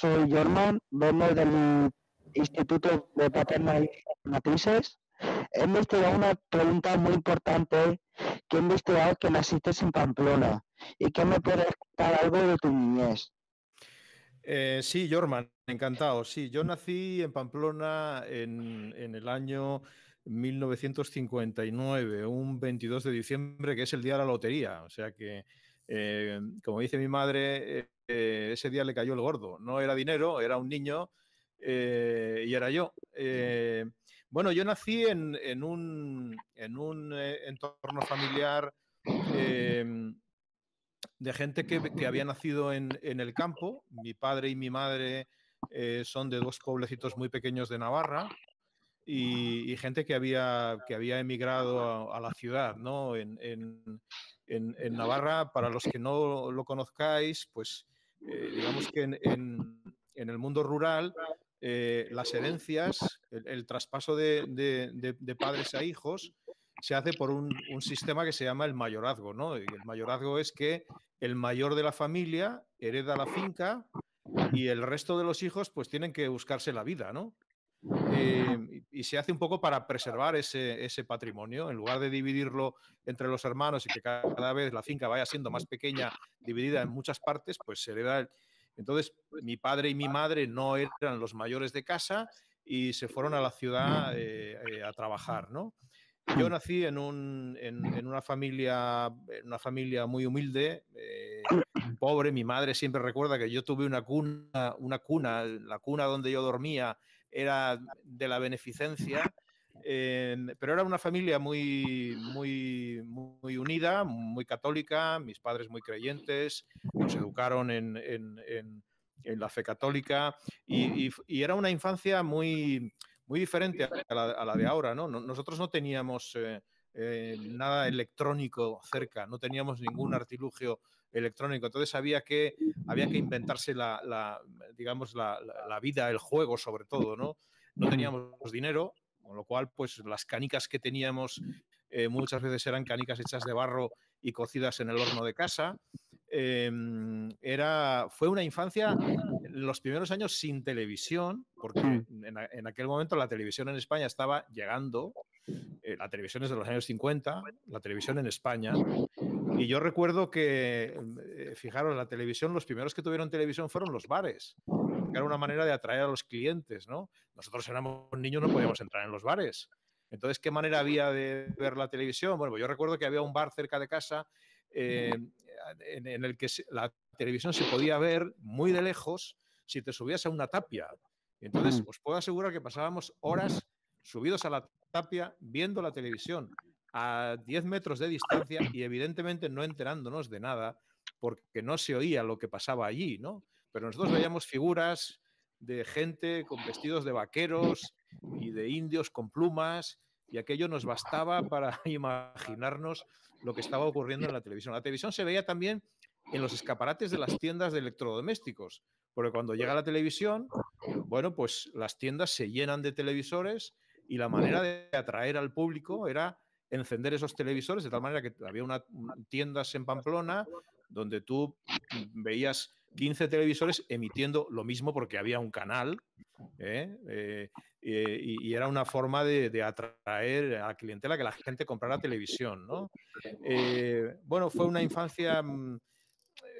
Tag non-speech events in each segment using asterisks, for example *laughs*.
soy Germán, vengo del Instituto de Paternal y Matrices. He investigado una pregunta muy importante que he investigado que naciste en Pamplona y que me puedes contar algo de tu niñez. Eh, sí, Jorman, encantado. Sí, yo nací en Pamplona en, en, el año 1959, un 22 de diciembre, que es el día de la lotería. O sea que eh, como dice mi madre, eh, eh, ese día le cayó el gordo. No era dinero, era un niño y era yo. bueno, yo nací en, un, entorno familiar em, de gente que, había nacido en, el campo. Mi padre y mi madre son de dos coblecitos muy pequeños de Navarra y, gente que había, que había emigrado a, la ciudad, ¿no? En, Navarra, para los que no lo conozcáis, pues eh, digamos que en, el mundo rural eh, las herencias, el, traspaso de, padres a hijos, se hace por un, un, sistema que se llama el mayorazgo, ¿no? El mayorazgo es que el mayor de la familia hereda la finca y el resto de los hijos pues tienen que buscarse la vida, ¿no? Em, y se hace un poco para preservar ese, ese, patrimonio, en lugar de dividirlo entre los hermanos y que cada vez la finca vaya siendo más pequeña, dividida en muchas partes, pues se da Entonces, mi padre y mi madre no eran los mayores de casa y se fueron a la ciudad eh, eh, a trabajar, ¿no? Yo mm. nací en, un, en, una, familia, una familia muy humilde, eh, pobre. Mi madre siempre recuerda que yo tuve una cuna, una cuna, la cuna donde yo dormía era de la beneficencia. pero era una familia muy, muy, muy unida, muy católica, mis padres muy creyentes, nos educaron en, en, en, la fe católica y, era una infancia muy, muy diferente a la, de ahora. ¿no? Nosotros no teníamos... Eh, eh, nada electrónico cerca, no teníamos ningún artilugio electrónico. Entonces había que, había que inventarse la, digamos, la, vida, el juego sobre todo, ¿no? No teníamos dinero, con lo cual, pues las canicas que teníamos eh, muchas veces eran canicas hechas de barro y cocidas en el horno de casa. Em, era, fue una infancia, los primeros años sin televisión, porque mm. en aquel momento la televisión en España estaba llegando, eh, la televisión es de los años 50, la televisión en España, y yo recuerdo que, fijaron em, eh, fijaros, la televisión, los primeros que tuvieron televisión fueron los bares, que era una manera de atraer a los clientes, ¿no? Nosotros éramos niños, no podíamos entrar en los bares. Entonces, ¿qué manera había de ver la televisión? Bueno, yo recuerdo que había un bar cerca de casa eh, en, el que la televisión se podía ver muy de lejos si te subías a una tapia. Entonces, os puedo asegurar que pasábamos horas subidos a la tapia, viendo la televisión a 10 metros de distancia y evidentemente no enterándonos de nada porque no se oía lo que pasaba allí, ¿no? Pero nosotros veíamos figuras de gente con vestidos de vaqueros y de indios con plumas y aquello nos bastaba para *laughs* imaginarnos lo que estaba ocurriendo en la televisión. La televisión se veía también en los escaparates de las tiendas de electrodomésticos, porque cuando llega la televisión, bueno, pues las tiendas se llenan de televisores y la manera de atraer al público era encender esos televisores de tal manera que había una, tiendas en Pamplona donde tú veías 15 televisores emitiendo lo mismo porque había un canal ¿eh? Eh, eh, y, era una forma de, atraer a la clientela que la gente comprara televisión. ¿no? bueno, fue una infancia... Mm,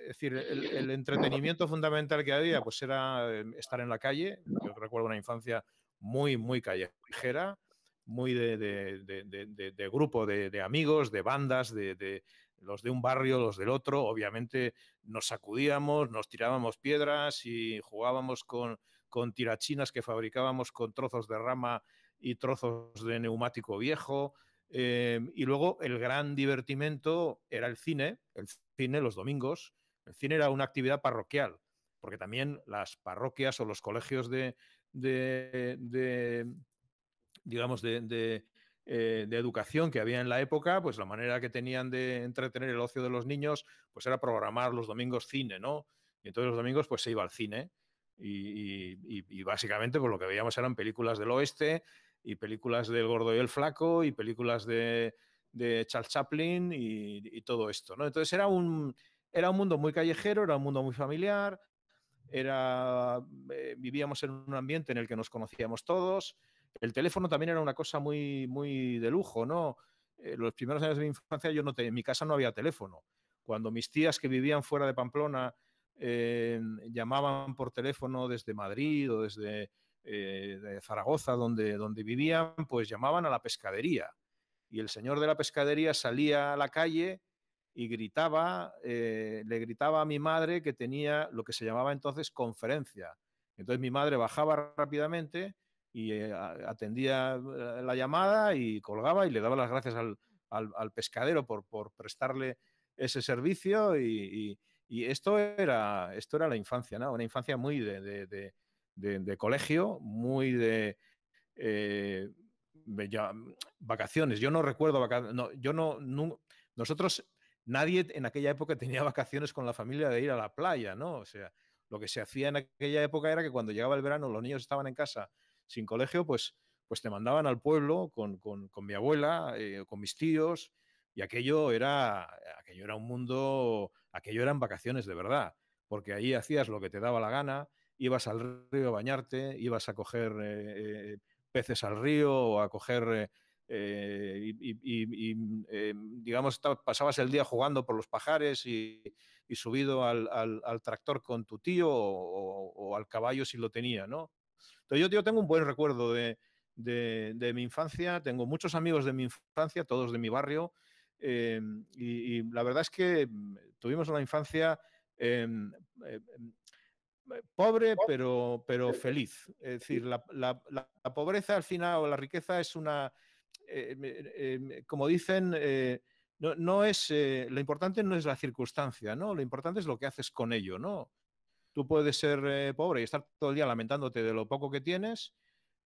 es decir, el, entretenimiento fundamental que había pues era estar en la calle. Yo recuerdo una infancia muy, muy callejera, muy de, grupo de, amigos, de bandas, de, los de un barrio, los del otro. Obviamente nos sacudíamos, nos tirábamos piedras y jugábamos con, con tirachinas que fabricábamos con trozos de rama y trozos de neumático viejo. Eh, y luego el gran divertimento era el cine, el cine los domingos. El cine era una actividad parroquial, porque también las parroquias o los colegios de, de, digamos, eh, de, educación que había en la época, pues la manera que tenían de entretener el ocio de los niños, pues era programar los domingos cine, ¿no? Y entonces los domingos pues se iba al cine y, básicamente pues lo que veíamos eran películas del oeste y películas del gordo y el flaco y películas de, Charles Chaplin y, todo esto, ¿no? Entonces era un mundo muy callejero, era un mundo muy familiar, era, eh, vivíamos en un ambiente en el que nos conocíamos todos. El teléfono también era una cosa muy, muy de lujo, ¿no? Eh, los primeros años de mi infancia yo no en mi casa no había teléfono. Cuando mis tías que vivían fuera de Pamplona eh, llamaban por teléfono desde Madrid o desde Zaragoza, donde, donde vivían, pues llamaban a la pescadería. Y el señor de la pescadería salía a la calle y gritaba, eh, le gritaba a mi madre que tenía lo que se llamaba entonces conferencia. Entonces mi madre bajaba rápidamente y eh, atendía eh, la llamada y colgaba y le daba las gracias al, pescadero por, por, prestarle ese servicio y, esto, era, esto era la infancia, ¿no? una infancia muy de, colegio, muy de... vacaciones. Yo no recuerdo vacaciones. yo no, Nosotros nadie en aquella época tenía vacaciones con la familia de ir a la playa, ¿no? O sea, lo que se hacía en aquella época era que cuando llegaba el verano los niños estaban en casa sin colegio, pues, pues te mandaban al pueblo con, con, mi abuela, eh, con mis tíos, y aquello era, aquello era un mundo, aquello eran vacaciones de verdad, porque ahí hacías lo que te daba la gana, ibas al río a bañarte, ibas a coger eh, eh, peces al río o a coger... Eh, y, mm, eh, digamos, pasabas el día jugando por los pajares y, subido al, tractor con tu tío o, al caballo si lo tenía, ¿no? Entonces yo, yo tengo un buen recuerdo de, mi infancia, tengo muchos amigos de mi infancia, todos de mi barrio, eh, y, la verdad es que mm, tuvimos una infancia mm, pobre pero, pero feliz. Es decir, la, pobreza al final o la riqueza es una, eh, eh, como dicen, eh, no, es, lo importante no es la circunstancia, ¿no? Lo importante es lo que haces con ello, ¿no? Tú puedes ser pobre y estar todo el día lamentándote de lo poco que tienes.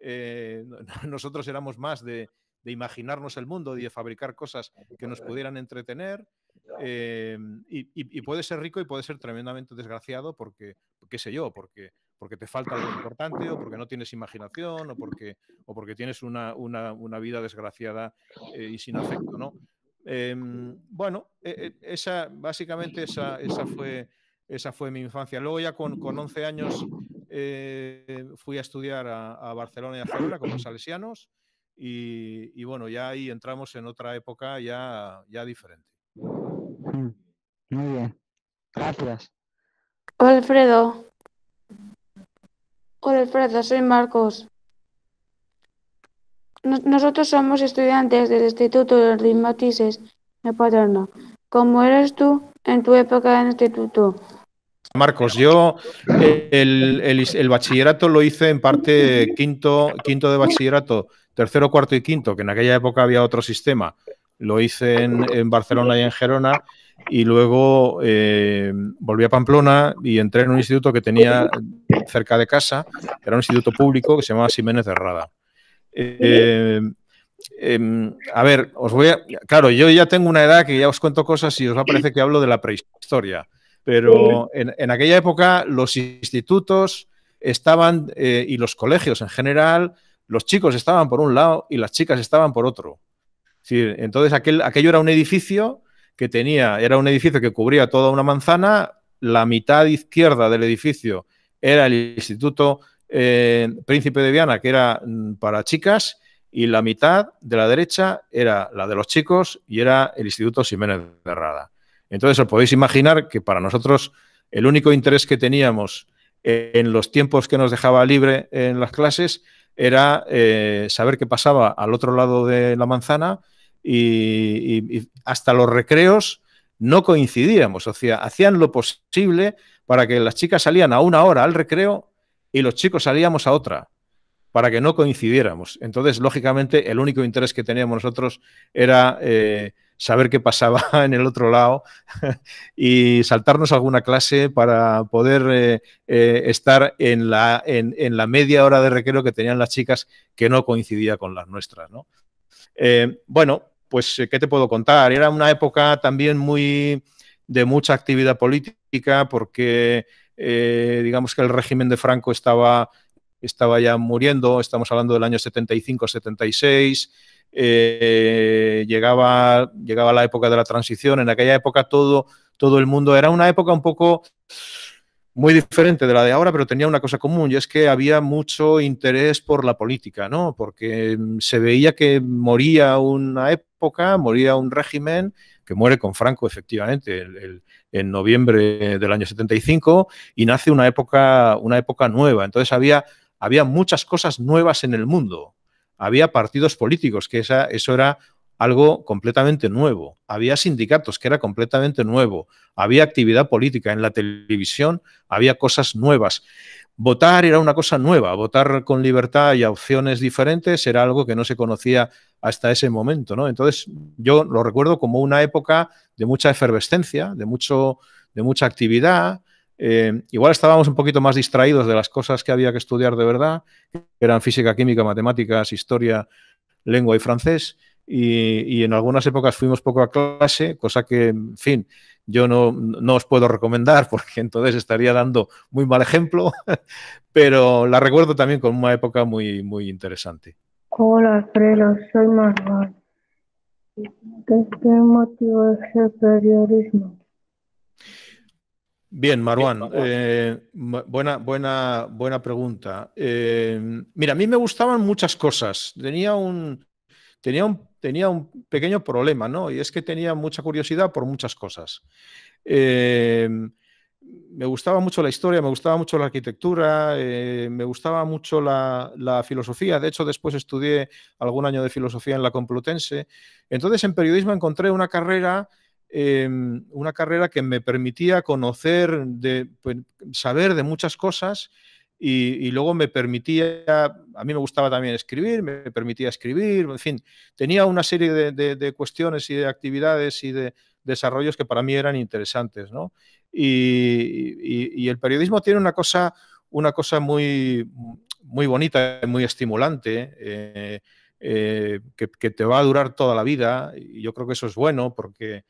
*laughs* nosotros éramos más de, imaginarnos el mundo y de fabricar cosas que nos pudieran entretener. y, y, y, puede ser rico y puede ser tremendamente desgraciado porque, qué sé yo, porque porque te falta algo importante o porque no tienes imaginación o porque, o porque tienes una, vida desgraciada eh, y sin afecto, em, bueno, e, e, esa, básicamente esa, fue, esa fue mi infancia. Luego ya con, con 11 años eh, fui a estudiar a, Barcelona y a Zaragoza con salesianos y, bueno, ya ahí entramos en otra época ya, ya diferente. Mm, muy bien. Gracias. Alfredo, Hola Alfredo, soy Marcos. Nosotros somos estudiantes del Instituto de Ritmatices, de Paterno. ¿Cómo eres tú en tu época en el instituto? Marcos, yo el, bachillerato lo hice en parte quinto, quinto de bachillerato, tercero, cuarto y quinto, que en aquella época había otro sistema. Lo hice en, Barcelona y en Gerona y luego eh, volví a Pamplona y entré en un instituto que tenía cerca de casa, era un instituto público que se llamaba Siménez de Rada. Eh, em, a ver, os voy a... Claro, yo ya tengo una edad que ya os cuento cosas y os va a parecer que hablo de la prehistoria, pero en aquella época los institutos estaban, eh, y los colegios en general, los chicos estaban por un lado y las chicas estaban por otro entonces aquel, aquello era un edificio que tenía, era un edificio que cubría toda una manzana, la mitad izquierda del edificio era el Instituto eh, Príncipe de Viana, que era mm, para chicas, y la mitad de la derecha era la de los chicos y era el Instituto Jiménez de Rada. Entonces os podéis imaginar que para nosotros el único interés que teníamos en los tiempos que nos dejaba libre en las clases era eh, saber qué pasaba al otro lado de la manzana y, hasta los recreos no coincidíamos, o sea, hacían lo posible para que las chicas salían a una hora al recreo y los chicos salíamos a otra, para que no coincidiéramos. Entonces, lógicamente, el único interés que teníamos nosotros era eh, saber qué pasaba *laughs* en el otro lado *laughs* y saltarnos alguna clase para poder eh, eh, estar en la, en, la, media hora de recreo que tenían las chicas que no coincidía con las nuestras. bueno, pues, eh, ¿qué te puedo contar? Era una época también muy de mucha actividad política porque, eh, digamos que el régimen de Franco estaba, estaba ya muriendo, estamos hablando del año 75-76. Eh, llegaba, llegaba la época de la transición, en aquella época todo, todo el mundo, era una época un poco, muy diferente de la de ahora, pero tenía una cosa común y es que había mucho interés por la política, ¿no? Porque mm, se veía que moría una época moría un régimen que muere con Franco, efectivamente, el, en noviembre del año 75, y nace una época, una época nueva. Entonces había, había muchas cosas nuevas en el mundo. Había partidos políticos, que eso era algo completamente nuevo. Había sindicatos, que era completamente nuevo. Había actividad política en la televisión, había cosas nuevas. Votar era una cosa nueva, votar con libertad y opciones diferentes era algo que no se conocía hasta ese momento, ¿no? Entonces, yo lo recuerdo como una época de mucha efervescencia, de, mucho, de mucha actividad. Eh, igual estábamos un poquito más distraídos de las cosas que había que estudiar de verdad, que eran física, química, matemáticas, historia, lengua y francés. Y, y en algunas épocas fuimos poco a clase, cosa que, en fin, yo no, os puedo recomendar *laughs* porque entonces estaría dando muy mal ejemplo, *laughs* pero la recuerdo también con una época muy, muy interesante. Hola, Frelo, soy Marwan. ¿Qué, motivo es el periodismo? Bien, Marwan, eh, buena, buena, buena pregunta. Eh, mira, a mí me gustaban muchas cosas. Tenía un, tenía un tenía un pequeño problema, ¿no? Y es que tenía mucha curiosidad por muchas cosas. Eh, me gustaba mucho la historia, me gustaba mucho la arquitectura, eh, me gustaba mucho la, filosofía. De hecho, después estudié algún año de filosofía en la Complutense. Entonces, en periodismo encontré una carrera, eh, una carrera que me permitía conocer, pues, saber de muchas cosas y, luego me permitía, a mí me gustaba también escribir, me permitía escribir, en fin, tenía una serie de, cuestiones y de actividades y de desarrollos que para mí eran interesantes, ¿no? Y, el periodismo tiene una cosa, una cosa muy, muy bonita, muy estimulante, eh, eh, que, te va a durar toda la vida, y yo creo que eso es bueno porque...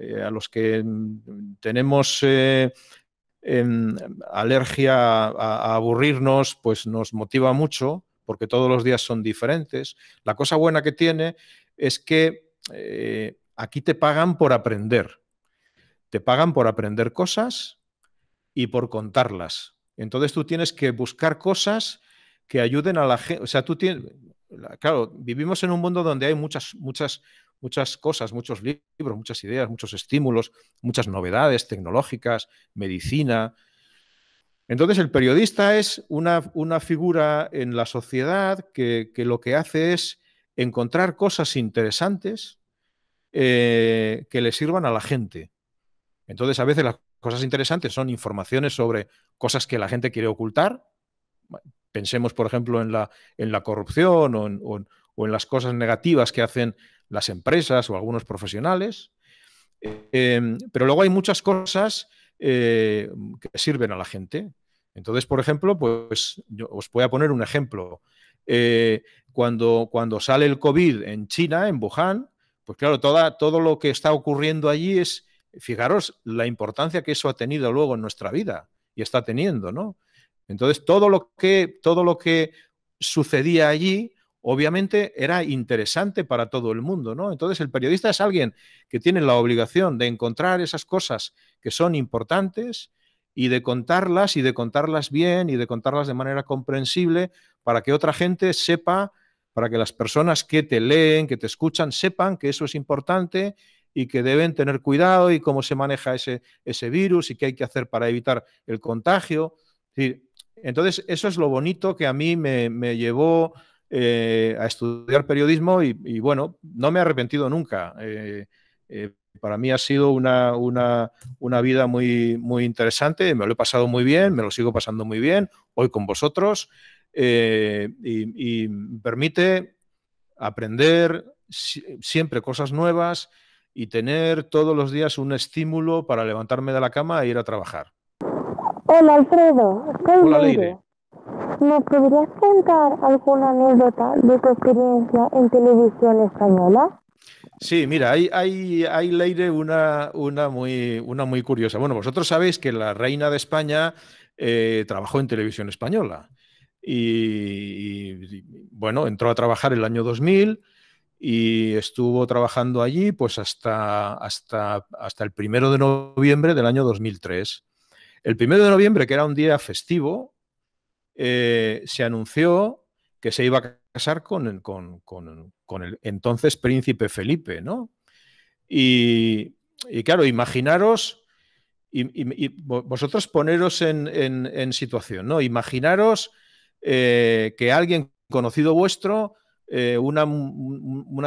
Eh, a los que mm, tenemos Em, alergia a, aburrirnos, pues nos motiva mucho, porque todos los días son diferentes. La cosa buena que tiene es que eh, aquí te pagan por aprender. Te pagan por aprender cosas y por contarlas. Entonces tú tienes que buscar cosas que ayuden a la gente. O sea, tú tienes. Claro, vivimos en un mundo donde hay muchas, muchas, muchas cosas, muchos libros, muchas ideas, muchos estímulos, muchas novedades tecnológicas, medicina. Entonces el periodista es una, figura en la sociedad que, lo que hace es encontrar cosas interesantes eh, que le sirvan a la gente. Entonces a veces las cosas interesantes son informaciones sobre cosas que la gente quiere ocultar. Pensemos, por ejemplo, en la, en la corrupción o o en las cosas negativas que hacen las empresas o algunos profesionales. Em, pero luego hay muchas cosas eh, que sirven a la gente. Entonces, por ejemplo, pues os voy a poner un ejemplo. Eh, cuando, cuando sale el COVID en China, en Wuhan, pues claro, toda, todo lo que está ocurriendo allí es, fijaros, la importancia que eso ha tenido luego en nuestra vida y está teniendo, ¿no? Entonces, todo lo que, todo lo que sucedía allí obviamente era interesante para todo el mundo, ¿no? Entonces el periodista es alguien que tiene la obligación de encontrar esas cosas que son importantes y de contarlas y de contarlas bien y de contarlas de manera comprensible para que otra gente sepa, para que las personas que te leen, que te escuchan, sepan que eso es importante y que deben tener cuidado y cómo se maneja ese, ese virus y qué hay que hacer para evitar el contagio. Entonces, eso es lo bonito que a mí me, me llevó eh, a estudiar periodismo y, bueno, no me he arrepentido nunca. Eh, eh, para mí ha sido una, vida muy, muy interesante, me lo he pasado muy bien, me lo sigo pasando muy bien, hoy con vosotros, y, y, permite aprender siempre cosas nuevas y tener todos los días un estímulo para levantarme de la cama e ir a trabajar. Hola Alfredo, soy Hola, Leire. ¿Me podrías contar alguna anécdota de tu experiencia en televisión española? Sí, mira, hay, hay, Leire una, una, muy, una muy curiosa. Bueno, vosotros sabéis que la reina de España eh, trabajó en televisión española. Y, bueno, entró a trabajar el año 2000 y estuvo trabajando allí pues hasta, hasta, hasta el primero de noviembre del año 2003. El primero de noviembre, que era un día festivo, eh, se anunció que se iba a casar con el, entonces príncipe Felipe, ¿no? Y, claro, imaginaros, y, vosotros poneros en, situación, ¿no? Imaginaros eh, que alguien conocido vuestro, eh, una,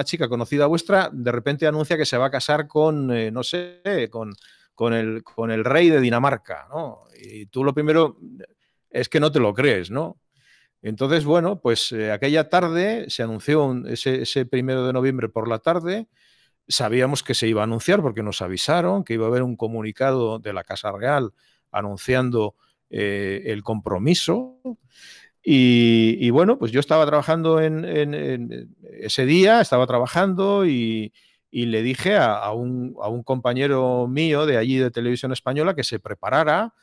chica conocida vuestra, de repente anuncia que se va a casar con, no sé, con, con, el, con el rey de Dinamarca, ¿no? Y tú lo primero, es que no te lo crees, ¿no? Entonces, bueno, pues eh, aquella tarde se anunció ese, primero de noviembre por la tarde. Sabíamos que se iba a anunciar porque nos avisaron que iba a haber un comunicado de la Casa Real anunciando eh, el compromiso. Y, bueno, pues yo estaba trabajando en, ese día, estaba trabajando y, le dije a, un, a un compañero mío de allí de Televisión Española que se preparara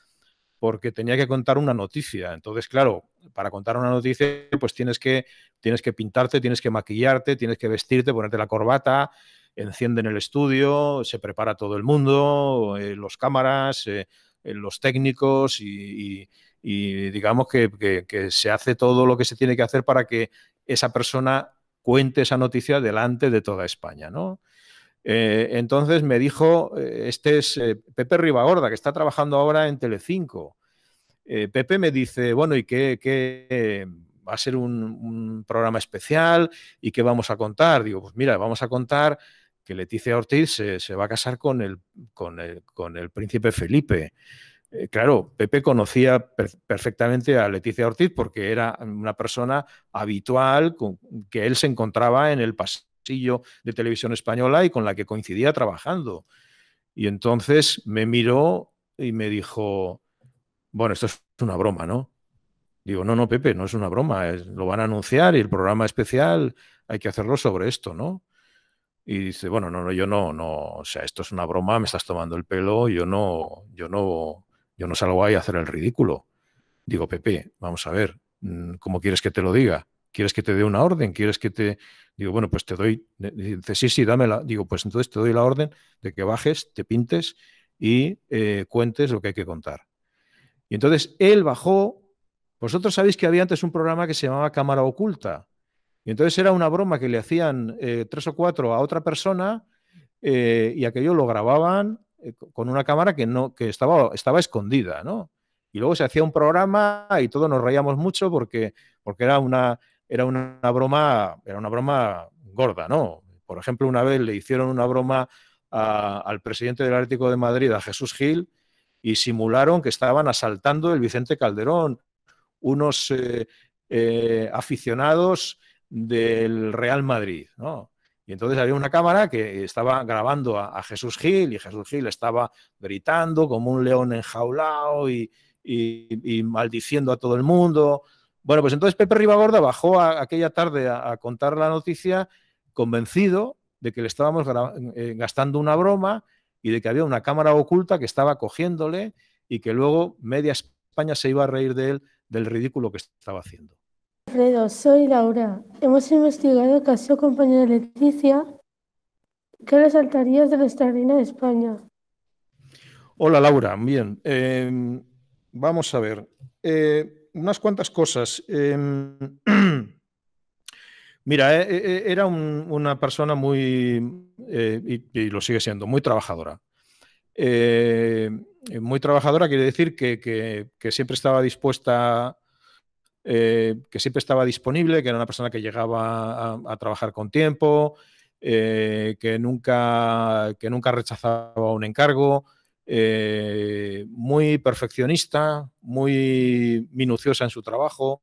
porque tenía que contar una noticia. Entonces, claro, para contar una noticia, pues tienes que, tienes que pintarte, tienes que maquillarte, tienes que vestirte, ponerte la corbata, encienden el estudio, se prepara todo el mundo, las eh, los cámaras, eh, eh, los técnicos y, digamos que, que se hace todo lo que se tiene que hacer para que esa persona cuente esa noticia delante de toda España, ¿no? Eh, entonces me dijo, eh, este es eh, Pepe Ribagorda, que está trabajando ahora en Telecinco. Pepe me dice, bueno, ¿y qué, va a ser un, programa especial? ¿Y qué vamos a contar? Digo, pues mira, vamos a contar que Leticia Ortiz se, va a casar con el, con el, con el príncipe Felipe. Claro, Pepe conocía perfectamente a Leticia Ortiz porque era una persona habitual con, que él se encontraba en el pasado de televisión española y con la que coincidía trabajando. Y entonces me miró y me dijo, bueno, esto es una broma, ¿no? Digo, no, no, Pepe, no es una broma, lo van a anunciar y el programa especial hay que hacerlo sobre esto, ¿no? Y dice, bueno, no, no, yo no, no, o sea, esto es una broma, me estás tomando el pelo, yo no, yo no, yo no salgo ahí a hacer el ridículo. Digo, Pepe, vamos a ver, mm, ¿cómo quieres que te lo diga? ¿Quieres que te dé una orden? ¿Quieres que te...? Digo, bueno, pues te doy... Dice, sí, sí, dámela. Digo, pues entonces te doy la orden de que bajes, te pintes y eh, cuentes lo que hay que contar. Y entonces él bajó... Vosotros sabéis que había antes un programa que se llamaba Cámara Oculta. Y entonces era una broma que le hacían eh, tres o cuatro a otra persona eh, y aquello lo grababan con una cámara que, no, que estaba, estaba escondida, ¿no? Y luego se hacía un programa y todos nos reíamos mucho porque, porque era una, era una, broma, era una broma gorda, ¿no? Por ejemplo, una vez le hicieron una broma al presidente del Ártico de Madrid, a Jesús Gil, y simularon que estaban asaltando el Vicente Calderón unos eh, eh, aficionados del Real Madrid, ¿no? Y entonces había una cámara que estaba grabando a, Jesús Gil y Jesús Gil estaba gritando como un león enjaulado y, y maldiciendo a todo el mundo. Bueno, pues entonces Pepe Ribagorda bajó aquella tarde a, contar la noticia convencido de que le estábamos eh, gastando una broma y de que había una cámara oculta que estaba cogiéndole y que luego media España se iba a reír de él del ridículo que estaba haciendo. Alfredo, soy Laura. Hemos investigado el caso compañera Leticia. ¿Qué resaltarías de nuestra reina de España? Hola Laura, bien. Eh, vamos a ver. Eh, unas cuantas cosas. Em, *clears throat* mira, eh, eh, eh, era una persona muy, y, lo sigue siendo, muy trabajadora. muy trabajadora quiere decir que, siempre estaba dispuesta, que siempre estaba disponible, que era una persona que llegaba a, a trabajar con tiempo, que, nunca, que nunca rechazaba un encargo, eh, muy perfeccionista, muy minuciosa en su trabajo,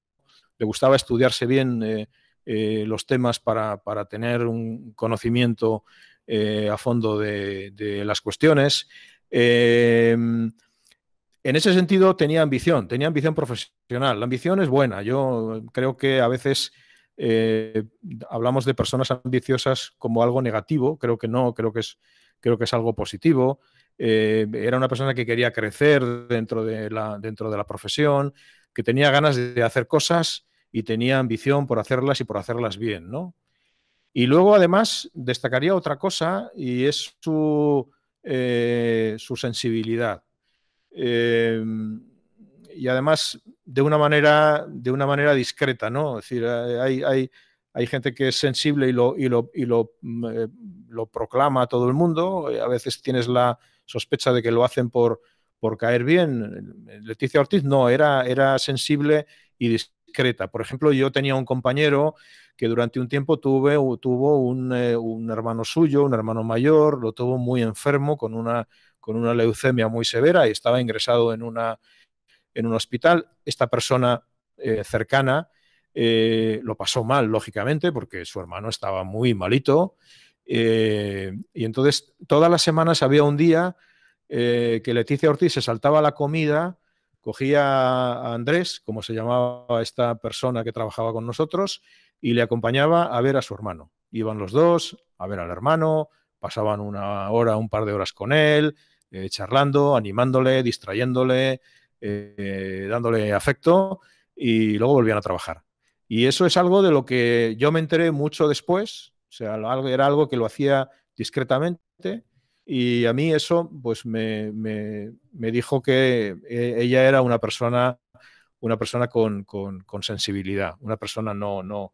le gustaba estudiarse bien eh, eh, los temas para, tener un conocimiento a fondo de, las cuestiones. en ese sentido tenía ambición, tenía ambición profesional. La ambición es buena. Yo creo que a veces hablamos de personas ambiciosas como algo negativo. Creo que no, creo que es, creo que es algo positivo. Eh, era una persona que quería crecer dentro de, la, dentro de la profesión, que tenía ganas de hacer cosas y tenía ambición por hacerlas y por hacerlas bien, ¿no? Y luego, además, destacaría otra cosa y es su, eh, su sensibilidad. Eh, y además, de una manera, de una manera discreta, ¿no? Es decir, hay, hay, gente que es sensible y, lo, y, y lo, lo, proclama a todo el mundo. A veces tienes la, sospecha de que lo hacen por, por caer bien. Leticia Ortiz no, era, era sensible y discreta. Por ejemplo, yo tenía un compañero que durante un tiempo tuve, tuvo eh, un, hermano suyo, un hermano mayor, lo tuvo muy enfermo con una, con una leucemia muy severa y estaba ingresado en, una, en un hospital. Esta persona eh, cercana eh, lo pasó mal, lógicamente, porque su hermano estaba muy malito eh, y entonces todas las semanas había un día eh, que Leticia Ortiz se saltaba la comida, cogía a Andrés, como se llamaba esta persona que trabajaba con nosotros, y le acompañaba a ver a su hermano. Iban los dos a ver al hermano, pasaban una hora, un par de horas con él, eh, charlando, animándole, distrayéndole, dándole afecto, y luego volvían a trabajar. Y eso es algo de lo que yo me enteré mucho después, o sea, era algo que lo hacía discretamente y a mí eso pues me, dijo que eh, ella era una persona, una persona con, sensibilidad, una persona no, no,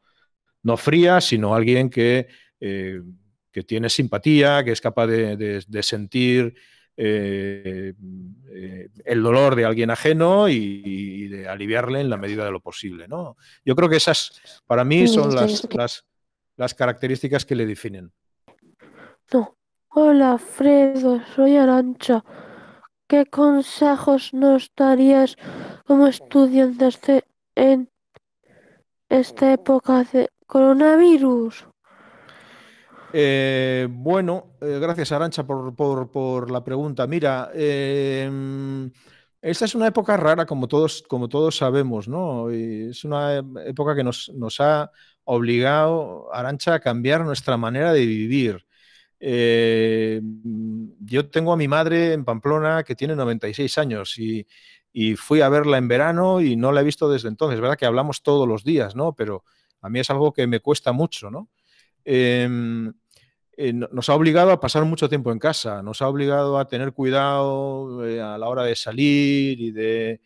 fría, sino alguien que, eh, que tiene simpatía, que es capaz de, sentir eh, el dolor de alguien ajeno y, de aliviarle en la medida de lo posible. ¿no? Yo creo que esas, para mí, son las las características que le definen. No. Hola, Fredo, soy Arancha. ¿Qué consejos nos darías como estudiantes en esta época de coronavirus? Eh, bueno, eh, gracias Arancha por, la pregunta. Mira, em, esta es una época rara, como todos, como todos sabemos, ¿no? Y es una em, época que nos, nos ha obligado, a Arancha, a cambiar nuestra manera de vivir. Eh, mm, yo tengo a mi madre en Pamplona que tiene 96 años y, fui a verla en verano y no la he visto desde entonces. Es verdad que hablamos todos los días, ¿no? Pero a mí es algo que me cuesta mucho, ¿no? Em, eh, nos ha obligado a pasar mucho tiempo en casa, nos ha obligado a tener cuidado eh, a la hora de salir y de...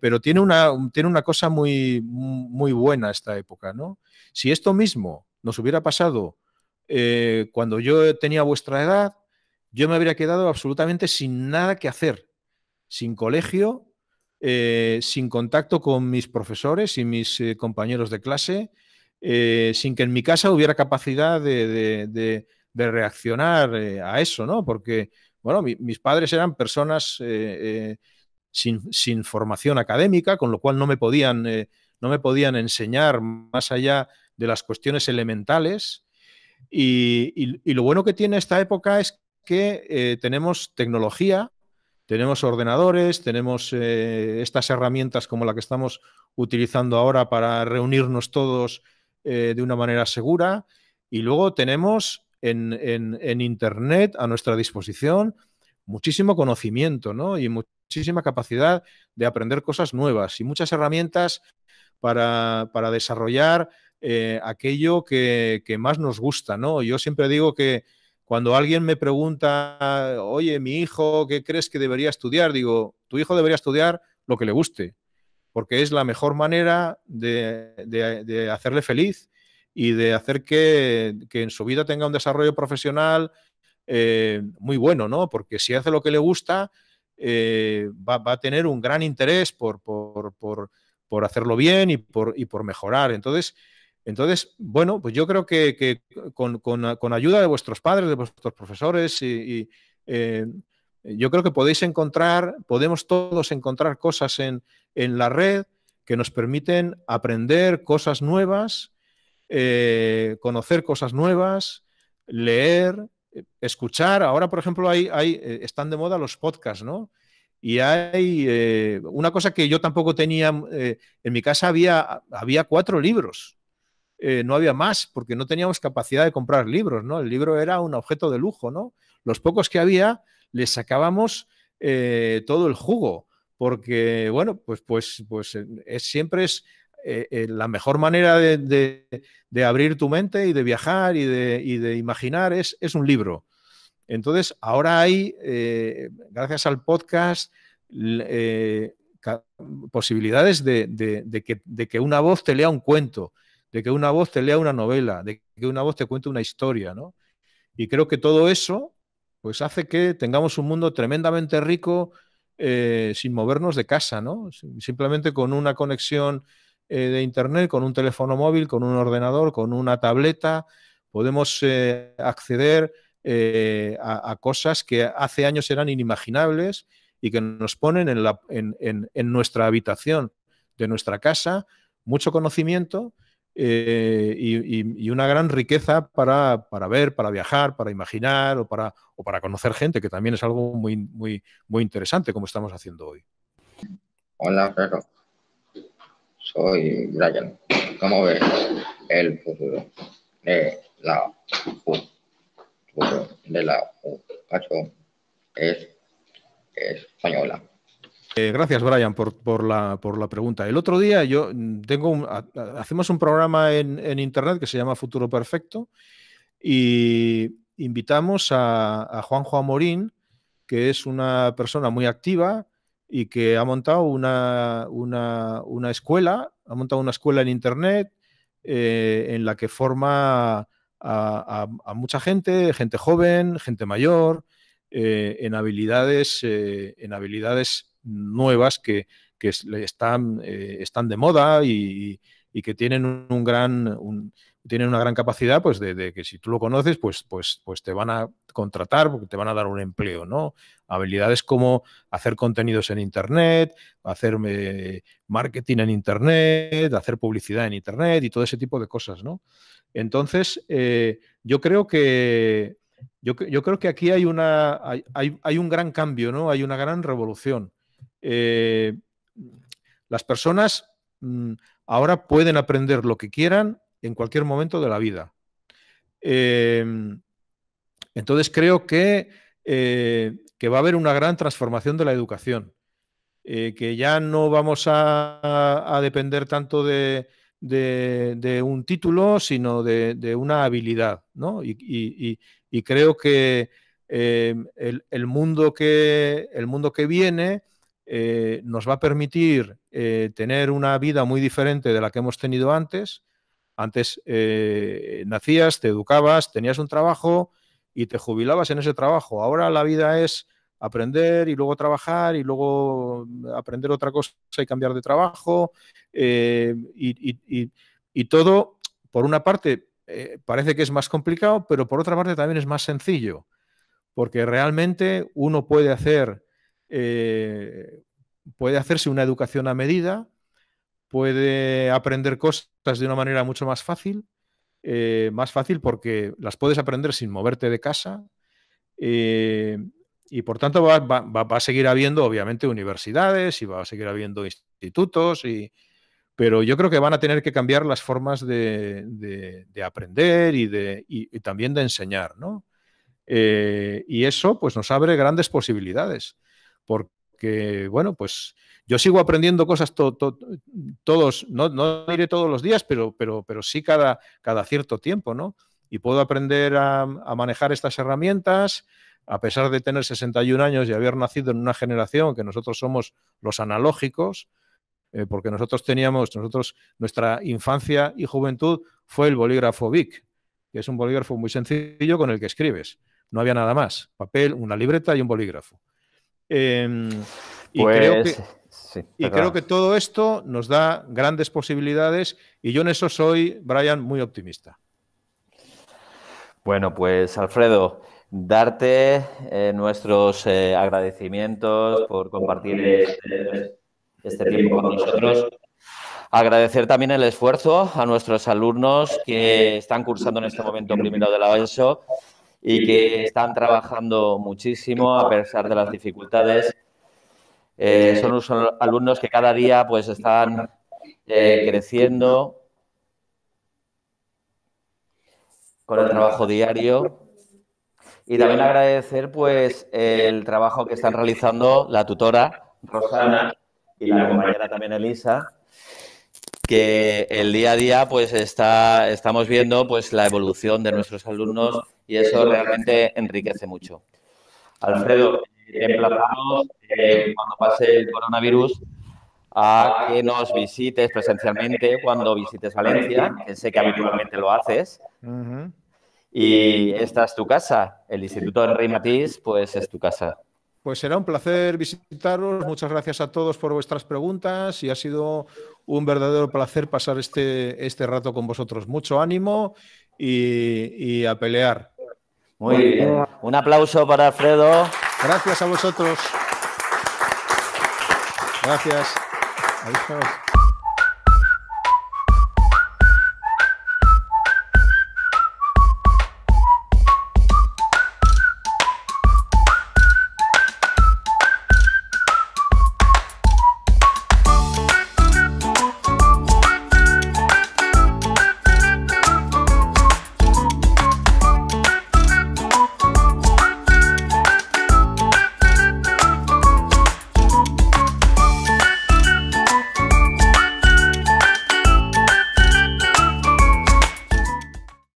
pero tiene una, tiene una cosa muy, muy buena esta época, ¿no? Si esto mismo nos hubiera pasado eh, cuando yo tenía vuestra edad, yo me habría quedado absolutamente sin nada que hacer, sin colegio, eh, sin contacto con mis profesores y mis eh, compañeros de clase, sin que en mi casa hubiera capacidad de, reaccionar a eso, ¿no? Porque, bueno, mis padres eran personas sin, formación académica, con lo cual no me podían no me podían enseñar más allá de las cuestiones elementales. Y, lo bueno que tiene esta época es que eh, tenemos tecnología, tenemos ordenadores, tenemos eh, estas herramientas como la que estamos utilizando ahora para reunirnos todos eh, de una manera segura. Y luego tenemos en, Internet a nuestra disposición muchísimo conocimiento y muchísima capacidad de aprender cosas nuevas y muchas herramientas para, para desarrollar eh, aquello que, más nos gusta, ¿no? Yo siempre digo que cuando alguien me pregunta, oye, mi hijo, ¿qué crees que debería estudiar? Digo, tu hijo debería estudiar lo que le guste, porque es la mejor manera de, hacerle feliz y de hacer que, en su vida tenga un desarrollo profesional eh, muy bueno, ¿no? Porque si hace lo que le gusta, eh, va, a tener un gran interés por, hacerlo bien y por, y por mejorar. Entonces, entonces, bueno, pues yo creo que, con, ayuda de vuestros padres, de vuestros profesores, y, eh, yo creo que podéis encontrar, podemos todos encontrar cosas en, la red que nos permiten aprender cosas nuevas, eh, conocer cosas nuevas, leer, escuchar. Ahora, por ejemplo, hay, eh, están de moda los podcasts, ¿no? Y hay una cosa que yo tampoco tenía, en mi casa había, había cuatro libros eh, no había más, porque no teníamos capacidad de comprar libros, ¿no? El libro era un objeto de lujo, ¿no? Los pocos que había les sacábamos eh, todo el jugo, porque, bueno, pues, pues, pues eh, es, siempre es la mejor manera de, abrir tu mente y de viajar y de, imaginar es, un libro. Entonces, ahora hay, gracias al podcast, posibilidades que, de, que, una voz te lea un cuento de que una voz te lea una novela, de que una voz te cuente una historia, ¿no? Y creo que todo eso, pues hace que tengamos un mundo tremendamente rico eh, sin movernos de casa, ¿no? Simplemente con una conexión eh, de Internet, con un teléfono móvil, con un ordenador, con una tableta, podemos eh, acceder a, cosas que hace años eran inimaginables y que nos ponen en, en nuestra habitación de nuestra casa mucho conocimiento eh, y, una gran riqueza para, para, ver, para viajar, para imaginar o para, o para conocer gente, que también es algo muy, muy, muy interesante como estamos haciendo hoy. Hola, Soy Brian. ¿Cómo ves el futuro de la u de la es es española? Eh, gracias, Brian, por, la, pregunta. El otro día yo mm, tengo hacemos un programa en, internet que se llama Futuro Perfecto y invitamos a, a Juanjo Amorín, que es una persona muy activa y que ha montado una, escuela, ha montado una escuela en internet eh, en la que forma a, mucha gente, gente joven, gente mayor, eh, en habilidades, en habilidades nuevas que, están, eh, están de moda y, que tienen un gran tienen una gran capacidad pues de, que si tú lo conoces pues pues pues te van a contratar porque te van a dar un empleo no habilidades como hacer contenidos en internet hacer eh, marketing en internet hacer publicidad en internet y todo ese tipo de cosas entonces eh, yo creo que yo, yo, creo que aquí hay una hay, hay un gran cambio no hay una gran revolución eh, las personas mm, ahora pueden aprender lo que quieran en cualquier momento de la vida. Em, entonces creo que, eh, que, va a haber una gran transformación de la educación, eh, que ya no vamos a, depender tanto de, de, un título, sino de, una habilidad. Y, creo que em, el, el, mundo que el mundo que viene eh, nos va a permitir eh, tener una vida muy diferente de la que hemos tenido antes. Antes eh, nacías, te educabas, tenías un trabajo y te jubilabas en ese trabajo. Ahora la vida es aprender y luego trabajar y luego aprender otra cosa y cambiar de trabajo. y, todo, por una parte, parece que es más complicado, pero por otra parte también es más sencillo, porque realmente uno puede hacer eh, puede hacerse una educación a medida, puede aprender cosas de una manera mucho más fácil, eh, más fácil porque las puedes aprender sin moverte de casa eh, y por tanto va, a seguir habiendo obviamente universidades y va a seguir habiendo institutos pero yo creo que van a tener que cambiar las formas de, aprender y, de, también de enseñar, y eso pues nos abre grandes posibilidades porque, bueno, pues yo sigo aprendiendo cosas todos, no, diré todos los días, pero, pero, pero sí cada, cada cierto tiempo, ¿no? Y puedo aprender a, manejar estas herramientas, a pesar de tener 61 años y haber nacido en una generación que nosotros somos los analógicos, eh, porque nosotros teníamos, nosotros, nuestra infancia y juventud fue el bolígrafo Vic, que es un bolígrafo muy sencillo con el que escribes. No había nada más, papel, una libreta y un bolígrafo. Em, y pues, creo que, todo esto nos da grandes posibilidades y yo en eso soy, Brian, muy optimista. Bueno, pues Alfredo, darte eh, nuestros eh, agradecimientos por compartir este, este, tiempo con nosotros. Agradecer también el esfuerzo a nuestros alumnos que están cursando en este momento primero de la ESO y que están trabajando muchísimo a pesar de las dificultades. Eh, son alumnos que cada día pues están eh, creciendo con el trabajo diario y también agradecer pues el trabajo que están realizando la tutora Rosana y la compañera también Elisa que el día a día pues está, estamos viendo pues la evolución de nuestros alumnos y eso realmente enriquece mucho. Alfredo, emplazamos eh, cuando pase el coronavirus a que nos visites presencialmente cuando visites Valencia, que sé que habitualmente lo haces. Y esta es tu casa, el Instituto Enrique Matiz, pues es tu casa. Pues será un placer visitaros. Muchas gracias a todos por vuestras preguntas y ha sido un verdadero placer pasar este, este rato con vosotros. Mucho ánimo y, a pelear. Muy, bien. Un aplauso para Alfredo. Gracias a vosotros. Gracias.